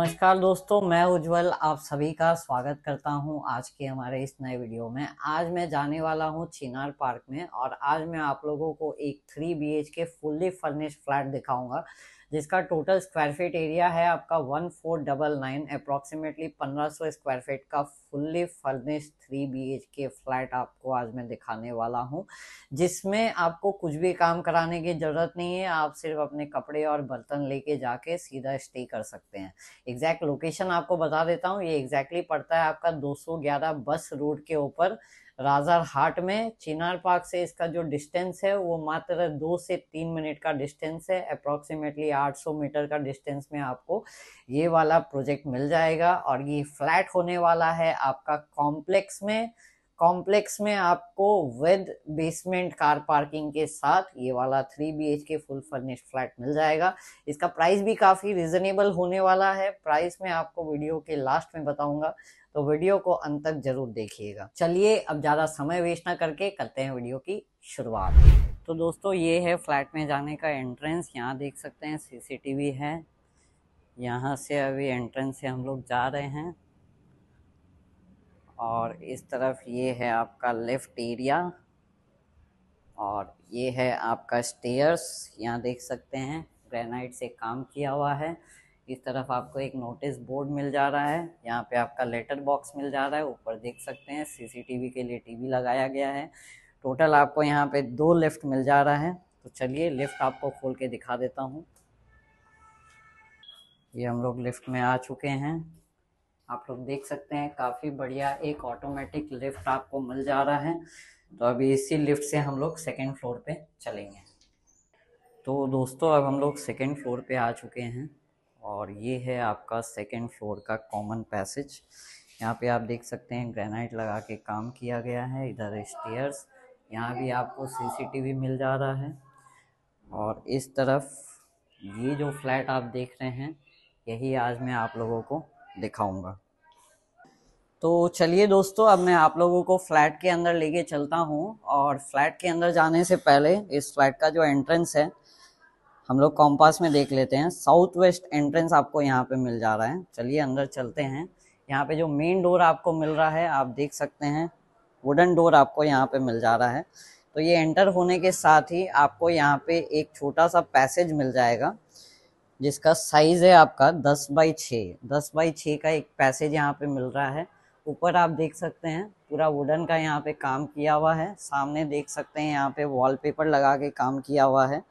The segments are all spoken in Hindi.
नमस्कार दोस्तों मैं उज्जवल आप सभी का स्वागत करता हूं आज के हमारे इस नए वीडियो में आज मैं जाने वाला हूं चिनार पार्क में और आज मैं आप लोगों को एक three B K fully furnished flat दिखाऊंगा जिसका टोटल स्क्वायर फीट एरिया है आपका one four double nine approximately पंद्रह सौ स्क्वायर फीट का fully furnish three B H K flat आपको आज मैं दिखाने वाला हूँ जिसमें आपको कुछ भी काम कराने की ज़रूरत नहीं है आप सिर्फ अपने कपड़े और बर्तन लेके जाके सीधा स्टे कर सकते हैं एग्जैक्ट लोकेशन आपको बता देता हूँ ये एग्जैक्टली पड़ता है आपका ग्यारह बस रोड के ऊपर राजार हाट में चिनार पार्क से इसका जो डिस्टेंस है वो मात्र दो से तीन मिनट का डिस्टेंस है अप्रॉक्सीमेटली 800 मीटर का डिस्टेंस में आपको ये वाला प्रोजेक्ट मिल जाएगा और ये फ्लैट होने वाला है आपका कॉम्प्लेक्स में कॉम्प्लेक्स में आपको विद बेसमेंट कार पार्किंग के साथ ये वाला three B H K full furnished flat मिल जाएगा इसका प्राइस भी काफ़ी रिजनेबल होने वाला है प्राइस में आपको वीडियो के लास्ट में बताऊंगा तो वीडियो को अंत तक जरूर देखिएगा चलिए अब ज़्यादा समय वेस्ट ना करके करते हैं वीडियो की शुरुआत तो दोस्तों ये है फ्लैट में जाने का एंट्रेंस यहाँ देख सकते हैं सीसीटीवी है यहाँ से अभी एंट्रेंस से हम लोग जा रहे हैं और इस तरफ ये है आपका लेफ्ट एरिया और ये है आपका स्टेयर्स यहाँ देख सकते हैं ग्रेनाइट से काम किया हुआ है इस तरफ आपको एक नोटिस बोर्ड मिल जा रहा है यहाँ पे आपका लेटर बॉक्स मिल जा रहा है ऊपर देख सकते हैं सीसीटीवी के लिए टीवी लगाया गया है टोटल आपको यहाँ पे दो लिफ्ट मिल जा रहा है तो चलिए लिफ्ट आपको खोल के दिखा देता हूँ ये हम लोग लिफ्ट में आ चुके हैं आप लोग देख सकते हैं काफ़ी बढ़िया एक ऑटोमेटिक लिफ्ट आपको मिल जा रहा है तो अभी इसी लिफ्ट से हम लोग सेकेंड फ्लोर पे चलेंगे तो दोस्तों अब हम लोग सेकेंड फ्लोर पे आ चुके हैं और ये है आपका सेकेंड फ्लोर का कॉमन पैसेज यहाँ पे आप देख सकते हैं ग्रेनाइट लगा के काम किया गया है इधर स्टेयर्स यहाँ भी आपको सीसीटीवी मिल जा रहा है और इस तरफ ये जो फ्लैट आप देख रहे हैं यही आज मैं आप लोगों को दिखाऊंगा तो चलिए दोस्तों अब मैं आप लोगों को फ्लैट के अंदर लेके चलता हूँ और फ्लैट के अंदर जाने से पहले इस फ्लैट का जो एंट्रेंस है हम लोग कॉम्पास में देख लेते हैं साउथ वेस्ट एंट्रेंस आपको यहाँ पे मिल जा रहा है चलिए अंदर चलते हैं यहाँ पे जो मेन डोर आपको मिल रहा है आप देख सकते हैं वुडन डोर आपको यहाँ पे मिल जा रहा है तो ये एंटर होने के साथ ही आपको यहाँ पे एक छोटा सा पैसेज मिल जाएगा जिसका साइज है आपका दस बाई छ दस बाई छ का एक पैसेज यहाँ पे मिल रहा है ऊपर आप देख सकते हैं पूरा वुडन का यहाँ पे काम किया हुआ है सामने देख सकते हैं यहाँ पे वॉलपेपर लगा के काम किया हुआ है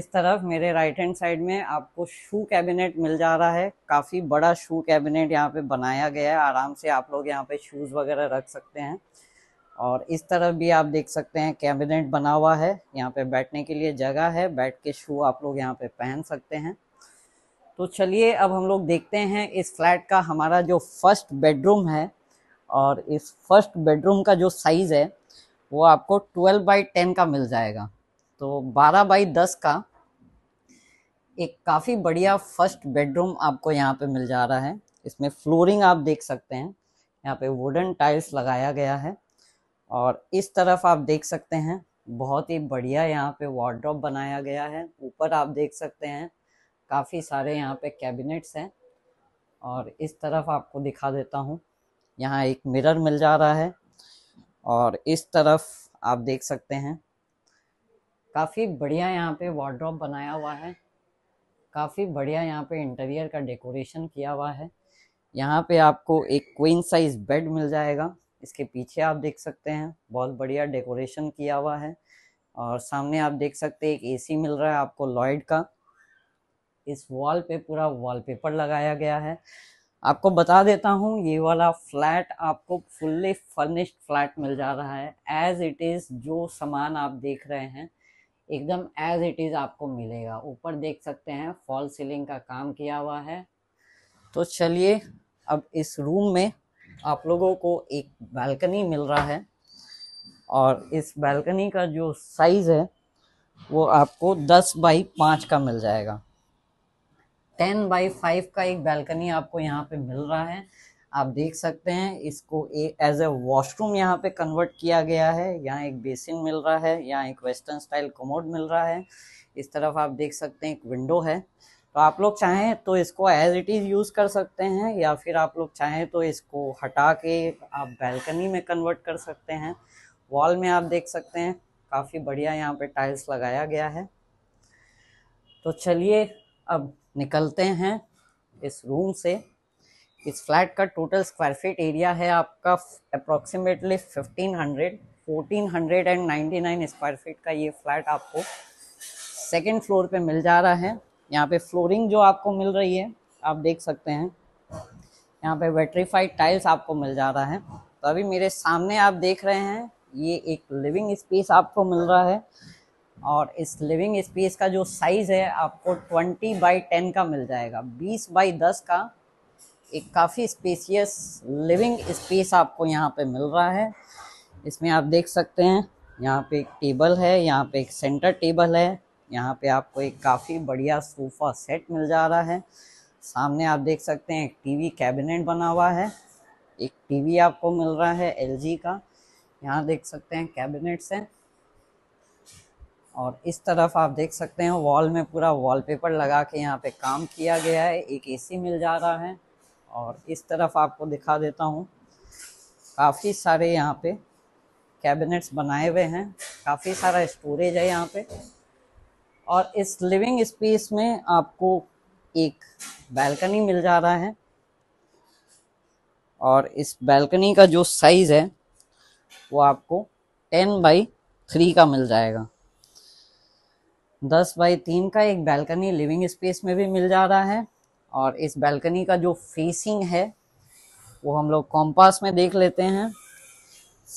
इस तरफ मेरे राइट हैंड साइड में आपको शू कैबिनेट मिल जा रहा है काफ़ी बड़ा शू कैबिनेट यहाँ पे बनाया गया है आराम से आप लोग यहाँ पे शूज़ वगैरह रख सकते हैं और इस तरफ भी आप देख सकते हैं कैबिनेट बना हुआ है यहाँ पे बैठने के लिए जगह है बैठ के शू आप लोग यहाँ पे पहन सकते हैं तो चलिए अब हम लोग देखते हैं इस फ्लैट का हमारा जो फर्स्ट बेडरूम है और इस फर्स्ट बेडरूम का जो साइज़ है वो आपको 12 बाई 10 का मिल जाएगा तो 12 बाई 10 का एक काफ़ी बढ़िया फर्स्ट बेडरूम आपको यहाँ पे मिल जा रहा है इसमें फ्लोरिंग आप देख सकते हैं यहाँ पे वुडन टाइल्स लगाया गया है और इस तरफ आप देख सकते हैं बहुत ही बढ़िया यहाँ पे वार्ड्रॉप बनाया गया है ऊपर आप देख सकते हैं काफ़ी सारे यहाँ पे कैबिनेट्स हैं और इस तरफ आपको दिखा देता हूँ यहाँ एक मिरर मिल जा रहा है और इस तरफ आप देख सकते हैं काफ़ी बढ़िया यहाँ पे वार्ड्रॉप बनाया हुआ है काफ़ी बढ़िया यहाँ पे इंटीरियर का डेकोरेशन किया हुआ है यहाँ पे आपको एक क्वीन साइज बेड मिल जाएगा इसके पीछे आप देख सकते हैं बहुत बढ़िया डेकोरेशन किया हुआ है और सामने आप देख सकते हैं एक एसी मिल रहा है आपको लॉयड का इस वॉल पे पूरा वॉलपेपर लगाया गया है आपको बता देता हूँ ये वाला फ्लैट आपको फुल्ली फर्निश्ड फ्लैट मिल जा रहा है एज इट इज़ जो सामान आप देख रहे हैं एकदम एज इट इज़ आपको मिलेगा ऊपर देख सकते हैं फॉल सीलिंग का काम किया हुआ है तो चलिए अब इस रूम में आप लोगों को एक बालकनी मिल रहा है और इस बालकनी का जो साइज़ है वो आपको 10 बाई 5 का मिल जाएगा टेन बाई फाइव का एक बैल्कनी आपको यहाँ पे मिल रहा है आप देख सकते हैं इसको एज ए वॉशरूम यहाँ पे कन्वर्ट किया गया है यहाँ एक बेसिन मिल रहा है यहाँ एक वेस्टर्न स्टाइल कमोड मिल रहा है इस तरफ आप देख सकते हैं एक विंडो है तो आप लोग चाहें तो इसको एज इट इज़ यूज़ कर सकते हैं या फिर आप लोग चाहें तो इसको हटा के आप बैल्कनी में कन्वर्ट कर सकते हैं वॉल में आप देख सकते हैं काफ़ी बढ़िया यहाँ पे टाइल्स लगाया गया है तो चलिए अब निकलते हैं इस रूम से इस फ्लैट का टोटल स्क्वायर फीट एरिया है आपका अप्रोक्सीमेटली 1500 1499 स्क्वायर फीट का ये फ्लैट आपको सेकेंड फ्लोर पे मिल जा रहा है यहाँ पे फ्लोरिंग जो आपको मिल रही है आप देख सकते हैं यहाँ पे वेट्रीफाइड टाइल्स आपको मिल जा रहा है तो अभी मेरे सामने आप देख रहे हैं ये एक लिविंग स्पेस आपको मिल रहा है और इस लिविंग स्पेस का जो साइज़ है आपको 20 बाई 10 का मिल जाएगा 20 बाई 10 का एक काफ़ी स्पेसियस लिविंग स्पेस आपको यहाँ पे मिल रहा है इसमें आप देख सकते हैं यहाँ पे एक टेबल है यहाँ पे एक सेंटर टेबल है यहाँ पे आपको एक काफ़ी बढ़िया सोफ़ा सेट मिल जा रहा है सामने आप देख सकते हैं एक टी कैबिनेट बना हुआ है एक टी आपको मिल रहा है एल का यहाँ देख सकते हैं कैबिनेट्स हैं और इस तरफ आप देख सकते हैं वॉल में पूरा वॉलपेपर लगा के यहाँ पे काम किया गया है एक एसी मिल जा रहा है और इस तरफ आपको दिखा देता हूँ काफ़ी सारे यहाँ पे कैबिनेट्स बनाए हुए हैं काफ़ी सारा स्टोरेज है यहाँ पे और इस लिविंग स्पेस में आपको एक बैल्कनी मिल जा रहा है और इस बैल्कनी का जो साइज़ है वो आपको टेन बाई थ्री का मिल जाएगा दस बाई तीन का एक बैल्कनी लिविंग स्पेस में भी मिल जा रहा है और इस बैल्कनी का जो फेसिंग है वो हम लोग कॉम्पास में देख लेते हैं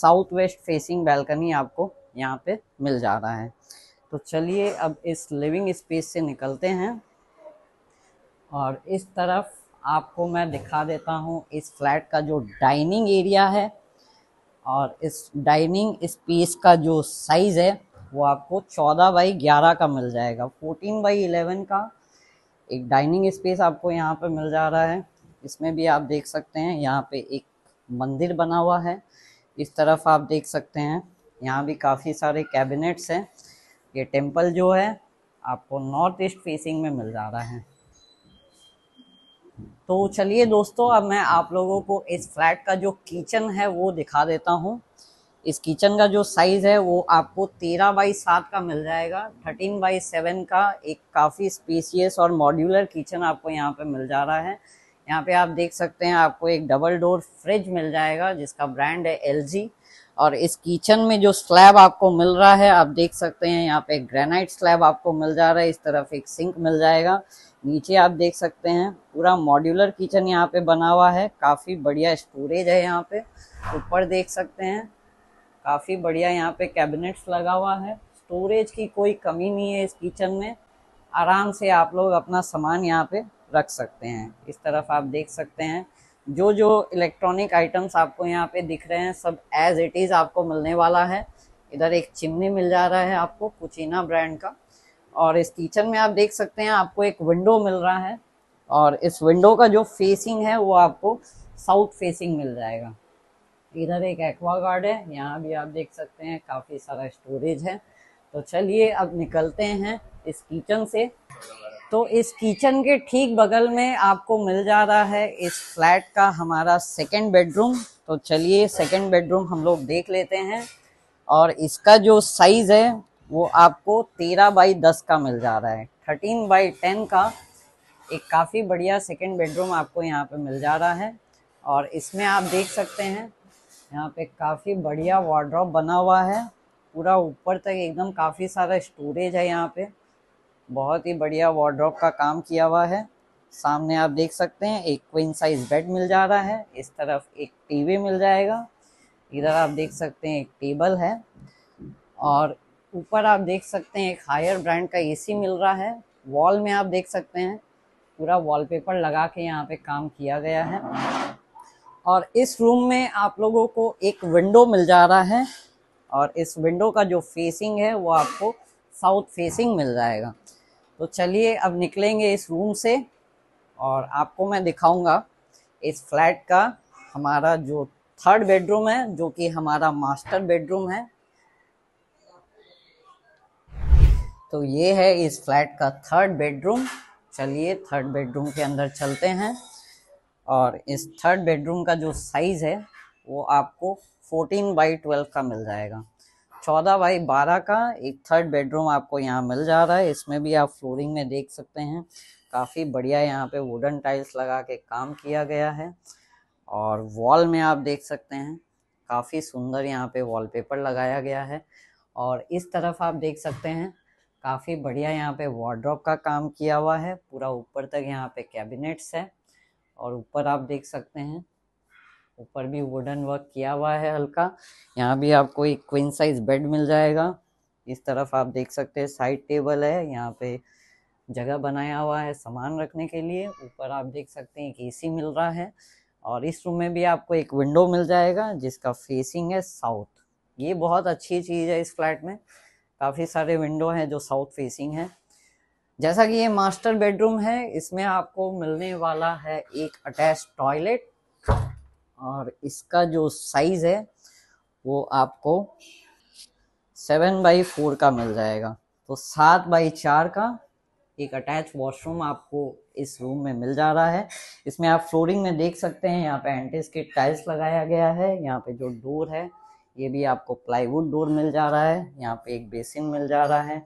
साउथ वेस्ट फेसिंग बैल्कनी आपको यहाँ पे मिल जा रहा है तो चलिए अब इस लिविंग स्पेस से निकलते हैं और इस तरफ आपको मैं दिखा देता हूँ इस फ्लैट का जो डाइनिंग एरिया है और इस डाइनिंग स्पेस का जो साइज़ है वो आपको चौदह बाई ग्यारह का मिल जाएगा फोर्टीन बाई इलेवन का एक डाइनिंग स्पेस आपको यहाँ पे मिल जा रहा है इसमें भी आप देख सकते हैं यहाँ पे एक मंदिर बना हुआ है इस तरफ आप देख सकते हैं यहाँ भी काफ़ी सारे कैबिनेट्स हैं ये टेम्पल जो है आपको नॉर्थ ईस्ट फेसिंग में मिल जा रहा है तो चलिए दोस्तों अब मैं आप लोगों को इस फ्लैट का जो किचन है वो दिखा देता हूँ इस किचन का जो साइज़ है वो आपको तेरह बाई सात का मिल जाएगा थर्टीन बाई सेवन का एक काफ़ी स्पेसियस और मॉड्यूलर किचन आपको यहाँ पे मिल जा रहा है यहाँ पे आप देख सकते हैं आपको एक डबल डोर फ्रिज मिल जाएगा जिसका ब्रांड है एल और इस किचन में जो स्लैब आपको मिल रहा है आप देख सकते हैं यहाँ पे ग्रेनाइट स्लैब आपको मिल जा रहा है इस तरफ एक सिंक मिल जाएगा नीचे आप देख सकते हैं पूरा मॉड्यूलर किचन यहाँ पे बना हुआ है काफ़ी बढ़िया स्टोरेज है यहाँ पे ऊपर देख सकते हैं काफ़ी बढ़िया यहाँ पे कैबिनेट्स लगा हुआ है स्टोरेज की कोई कमी नहीं है इस किचन में आराम से आप लोग अपना सामान यहाँ पे रख सकते हैं इस तरफ आप देख सकते हैं जो जो इलेक्ट्रॉनिक आइटम्स आपको यहाँ पे दिख रहे हैं सब एज इट इज़ आपको मिलने वाला है इधर एक चिमनी मिल जा रहा है आपको कुचीना ब्रांड का और इस किचन में आप देख सकते हैं आपको एक विंडो मिल रहा है और इस विंडो का जो फेसिंग है वो आपको साउथ फेसिंग मिल जाएगा इधर एक एक्वा गार्ड है यहाँ भी आप देख सकते हैं काफी सारा स्टोरेज है तो चलिए अब निकलते हैं इस किचन से तो इस किचन के ठीक बगल में आपको मिल जा रहा है इस फ्लैट का हमारा सेकेंड बेडरूम तो चलिए सेकेंड बेडरूम हम लोग देख लेते हैं और इसका जो साइज है वो आपको तेरह बाई दस का मिल जा रहा है थर्टीन बाई टेन का एक काफ़ी बढ़िया सेकेंड बेडरूम आपको यहाँ पे मिल जा रहा है और इसमें आप देख सकते हैं यहाँ पे काफ़ी बढ़िया वार्ड्रॉप बना हुआ है पूरा ऊपर तक एकदम काफ़ी सारा स्टोरेज है यहाँ पे बहुत ही बढ़िया वार्ड्रॉप का काम किया हुआ है सामने आप देख सकते हैं एक क्वीन साइज बेड मिल जा रहा है इस तरफ एक टीवी मिल जाएगा इधर आप देख सकते हैं एक टेबल है और ऊपर आप देख सकते हैं एक हायर ब्रांड का एसी मिल रहा है वॉल में आप देख सकते हैं पूरा वॉलपेपर लगा के यहाँ पे काम किया गया है और इस रूम में आप लोगों को एक विंडो मिल जा रहा है और इस विंडो का जो फेसिंग है वो आपको साउथ फेसिंग मिल जाएगा तो चलिए अब निकलेंगे इस रूम से और आपको मैं दिखाऊंगा इस फ्लैट का हमारा जो थर्ड बेडरूम है जो कि हमारा मास्टर बेडरूम है तो ये है इस फ्लैट का थर्ड बेडरूम चलिए थर्ड बेडरूम के अंदर चलते हैं और इस थर्ड बेडरूम का जो साइज़ है वो आपको 14 बाई 12 का मिल जाएगा 14 बाई 12 का एक थर्ड बेडरूम आपको यहाँ मिल जा रहा है इसमें भी आप फ्लोरिंग में देख सकते हैं काफ़ी बढ़िया यहाँ पे वुडन टाइल्स लगा के काम किया गया है और वॉल में आप देख सकते हैं काफ़ी सुंदर यहाँ पे वॉलपेपर लगाया गया है और इस तरफ आप देख सकते हैं काफ़ी बढ़िया यहाँ पे वार्ड्रॉप का काम किया हुआ है पूरा ऊपर तक यहाँ पे कैबिनेट्स है और ऊपर आप देख सकते हैं ऊपर भी वुडन वर्क किया हुआ है हल्का यहाँ भी आपको एक क्वीन साइज बेड मिल जाएगा इस तरफ आप देख सकते हैं साइड टेबल है यहाँ पे जगह बनाया हुआ है सामान रखने के लिए ऊपर आप देख सकते हैं एक एसी मिल रहा है और इस रूम में भी आपको एक विंडो मिल जाएगा जिसका फेसिंग है साउथ ये बहुत अच्छी चीज़ है इस फ्लैट में काफ़ी सारे विंडो हैं जो साउथ फेसिंग है जैसा कि ये मास्टर बेडरूम है इसमें आपको मिलने वाला है एक अटैच टॉयलेट और इसका जो साइज है वो आपको सेवन बाई फोर का मिल जाएगा तो सात बाई चार का एक अटैच वॉशरूम आपको इस रूम में मिल जा रहा है इसमें आप फ्लोरिंग में देख सकते हैं यहाँ पे एंटीस के टाइल्स लगाया गया है यहाँ पे जो डोर है ये भी आपको प्लाईवुड डोर मिल जा रहा है यहाँ पे एक बेसिन मिल जा रहा है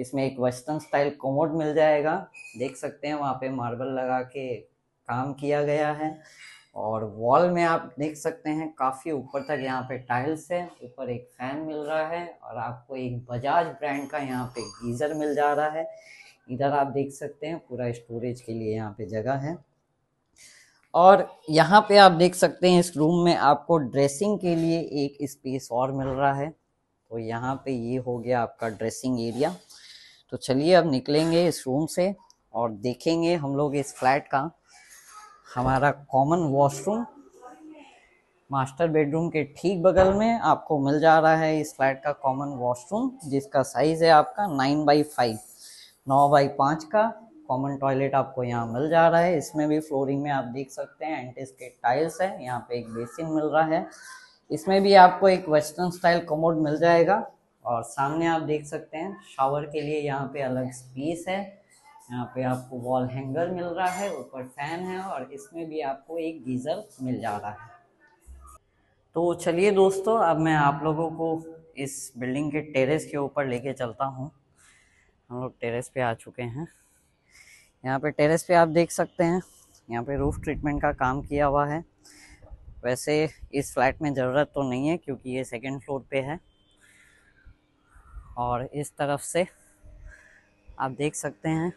इसमें एक वेस्टर्न स्टाइल कोमोड मिल जाएगा देख सकते हैं वहाँ पे मार्बल लगा के काम किया गया है और वॉल में आप देख सकते हैं काफ़ी ऊपर तक यहाँ पे टाइल्स है ऊपर एक फैन मिल रहा है और आपको एक बजाज ब्रांड का यहाँ पे गीज़र मिल जा रहा है इधर आप देख सकते हैं पूरा स्टोरेज के लिए यहाँ पे जगह है और यहाँ पे आप देख सकते हैं इस रूम में आपको ड्रेसिंग के लिए एक स्पेस और मिल रहा है तो यहाँ पे ये हो गया आपका ड्रेसिंग एरिया तो चलिए अब निकलेंगे इस रूम से और देखेंगे हम लोग इस फ्लैट का हमारा कॉमन वॉशरूम मास्टर बेडरूम के ठीक बगल में आपको मिल जा रहा है इस फ्लैट का कॉमन वॉशरूम जिसका साइज है आपका नाइन बाई फाइव नौ बाई पाँच का कॉमन टॉयलेट आपको यहाँ मिल जा रहा है इसमें भी फ्लोरिंग में आप देख सकते हैं एंटिस के टाइल्स है यहाँ पे एक बेसिन मिल रहा है इसमें भी आपको एक वेस्टर्न स्टाइल कमोड मिल जाएगा और सामने आप देख सकते हैं शावर के लिए यहाँ पे अलग स्पेस है यहाँ पे आपको वॉल हैंगर मिल रहा है ऊपर फैन है और इसमें भी आपको एक गीज़र मिल जा रहा है तो चलिए दोस्तों अब मैं आप लोगों को इस बिल्डिंग के टेरेस के ऊपर लेके चलता हूँ हम लोग टेरेस पे आ चुके हैं यहाँ पे टेरेस पे आप देख सकते हैं यहाँ पे रूफ ट्रीटमेंट का काम किया हुआ है वैसे इस फ्लैट में ज़रूरत तो नहीं है क्योंकि ये सेकेंड फ्लोर पे है और इस तरफ से आप देख सकते हैं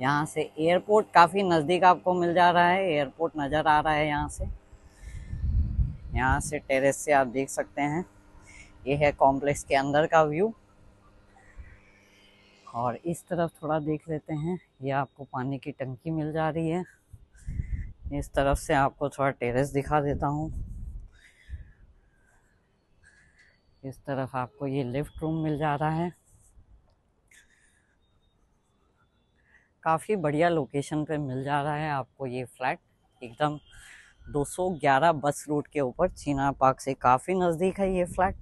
यहाँ से एयरपोर्ट काफ़ी नज़दीक आपको मिल जा रहा है एयरपोर्ट नज़र आ रहा है यहाँ से यहाँ से टेरेस से आप देख सकते हैं ये है कॉम्प्लेक्स के अंदर का व्यू और इस तरफ थोड़ा देख लेते हैं ये आपको पानी की टंकी मिल जा रही है इस तरफ से आपको थोड़ा टेरेस दिखा देता हूँ इस तरफ आपको ये लिफ्ट रूम मिल जा रहा है काफ़ी बढ़िया लोकेशन पे मिल जा रहा है आपको ये फ्लैट एकदम 211 बस रूट के ऊपर चीना पार्क से काफ़ी नज़दीक है ये फ्लैट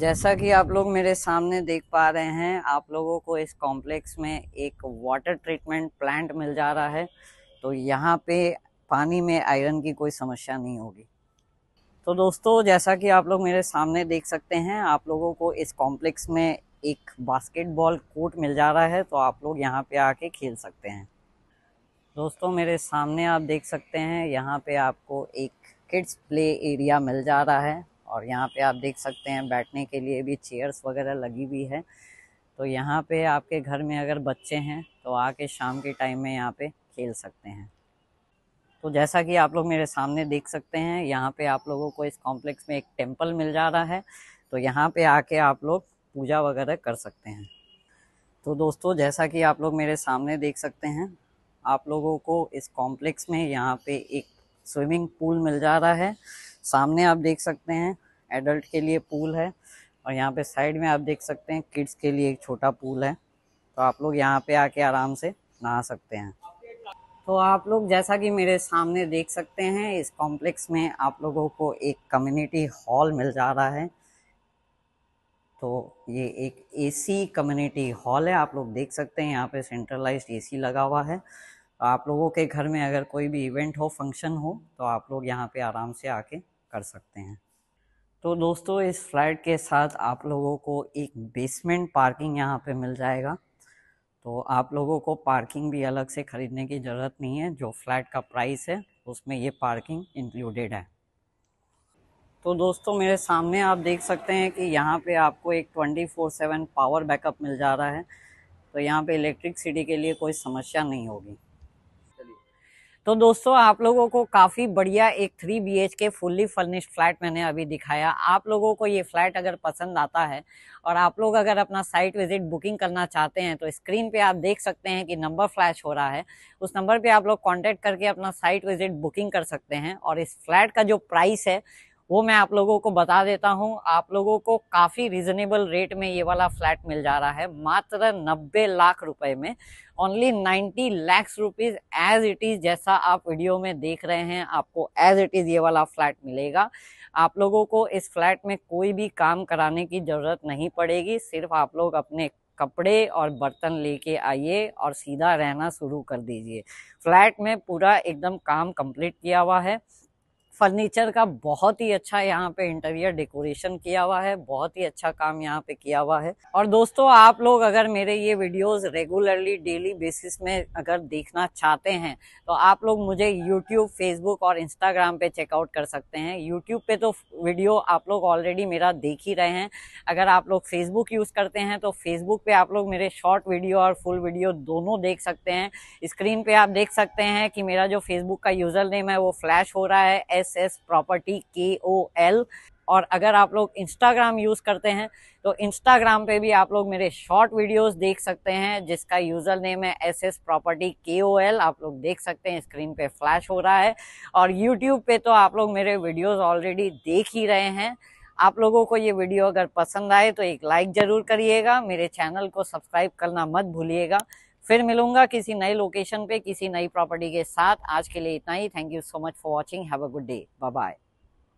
जैसा कि आप लोग मेरे सामने देख पा रहे हैं आप लोगों को इस कॉम्प्लेक्स में एक वाटर ट्रीटमेंट प्लांट मिल जा रहा है तो यहाँ पे पानी में आयरन की कोई समस्या नहीं होगी तो दोस्तों जैसा कि आप लोग मेरे सामने देख सकते हैं आप लोगों को इस कॉम्प्लेक्स में एक बास्केटबॉल कोर्ट मिल जा रहा है तो आप लोग यहाँ पे आके खेल सकते हैं दोस्तों मेरे सामने आप देख सकते हैं यहाँ पे आपको एक किड्स प्ले एरिया मिल जा रहा है और यहाँ पे आप देख सकते हैं बैठने के लिए भी चेयर्स वगैरह लगी हुई है तो यहाँ पे आपके घर में अगर बच्चे हैं तो आके शाम के टाइम में यहाँ पे खेल सकते हैं तो जैसा कि आप लोग मेरे सामने देख सकते हैं यहाँ पे आप लोगों को इस कॉम्प्लेक्स में एक टेम्पल मिल जा रहा है तो यहाँ पे आके आप लोग पूजा वगैरह कर सकते हैं तो दोस्तों जैसा कि आप लोग मेरे सामने देख सकते हैं आप लोगों को इस कॉम्प्लेक्स में यहाँ पे एक स्विमिंग पूल मिल जा रहा है सामने आप देख सकते हैं एडल्ट के लिए पूल है और यहाँ पे साइड में आप देख सकते हैं किड्स के लिए एक छोटा पूल है तो आप लोग यहाँ पे आके आराम से नहा सकते हैं तो आप लोग जैसा कि मेरे सामने देख सकते हैं इस कॉम्प्लेक्स में आप लोगों को एक कम्युनिटी हॉल मिल जा रहा है तो ये एक एसी कम्युनिटी हॉल है आप लोग देख सकते हैं यहाँ पे सेंट्रलाइज्ड एसी लगा हुआ है तो आप लोगों के घर में अगर कोई भी इवेंट हो फंक्शन हो तो आप लोग यहाँ पे आराम से आके कर सकते हैं तो दोस्तों इस फ्लैट के साथ आप लोगों को एक बेसमेंट पार्किंग यहाँ पे मिल जाएगा तो आप लोगों को पार्किंग भी अलग से ख़रीदने की ज़रूरत नहीं है जो फ्लैट का प्राइस है उसमें ये पार्किंग इंक्लूडेड है तो दोस्तों मेरे सामने आप देख सकते हैं कि यहाँ पे आपको एक 24/7 पावर बैकअप मिल जा रहा है तो यहाँ पे इलेक्ट्रिक सिटी के लिए कोई समस्या नहीं होगी तो दोस्तों आप लोगों को काफ़ी बढ़िया एक three B H K fully furnished flat मैंने अभी दिखाया आप लोगों को ये फ्लैट अगर पसंद आता है और आप लोग अगर अपना साइट विजिट बुकिंग करना चाहते हैं तो स्क्रीन पे आप देख सकते हैं कि नंबर फ्लैश हो रहा है उस नंबर पे आप लोग कांटेक्ट करके अपना साइट विजिट बुकिंग कर सकते हैं और इस फ्लैट का जो प्राइस है वो मैं आप लोगों को बता देता हूँ आप लोगों को काफ़ी रिजनेबल रेट में ये वाला फ्लैट मिल जा रहा है मात्र 90 लाख रुपए में only 90 lakhs rupees as it is जैसा आप वीडियो में देख रहे हैं आपको एज इट इज़ ये वाला फ्लैट मिलेगा आप लोगों को इस फ्लैट में कोई भी काम कराने की ज़रूरत नहीं पड़ेगी सिर्फ आप लोग अपने कपड़े और बर्तन लेके आइए और सीधा रहना शुरू कर दीजिए फ्लैट में पूरा एकदम काम कंप्लीट किया हुआ है फर्नीचर का बहुत ही अच्छा यहाँ पे इंटीरियर डेकोरेशन किया हुआ है बहुत ही अच्छा काम यहाँ पे किया हुआ है और दोस्तों आप लोग अगर मेरे ये वीडियोस रेगुलरली डेली बेसिस में अगर देखना चाहते हैं तो आप लोग मुझे यूट्यूब फेसबुक और इंस्टाग्राम पे चेकआउट कर सकते हैं यूट्यूब पे तो वीडियो आप लोग ऑलरेडी मेरा देख ही रहे हैं अगर आप लोग फेसबुक यूज़ करते हैं तो फेसबुक पे आप लोग मेरे शॉर्ट वीडियो और फुल वीडियो दोनों देख सकते हैं स्क्रीन पे आप देख सकते हैं कि मेरा जो फेसबुक का यूज़र नेम है वो फ्लैश हो रहा है S S S property K O L और अगर आप लोग इंस्टाग्राम यूज़ करते हैं तो इंस्टाग्राम पे भी आप लोग मेरे शॉर्ट वीडियोस देख सकते हैं जिसका यूज़र नेम है S S property K O L आप लोग देख सकते हैं स्क्रीन पे फ्लैश हो रहा है और यूट्यूब पे तो आप लोग मेरे वीडियोस ऑलरेडी देख ही रहे हैं आप लोगों को ये वीडियो अगर पसंद आए तो एक लाइक ज़रूर करिएगा मेरे चैनल को सब्सक्राइब करना मत भूलिएगा फिर मिलूंगा किसी नए लोकेशन पे किसी नई प्रॉपर्टी के साथ आज के लिए इतना ही thank you so much for watching have a good day bye bye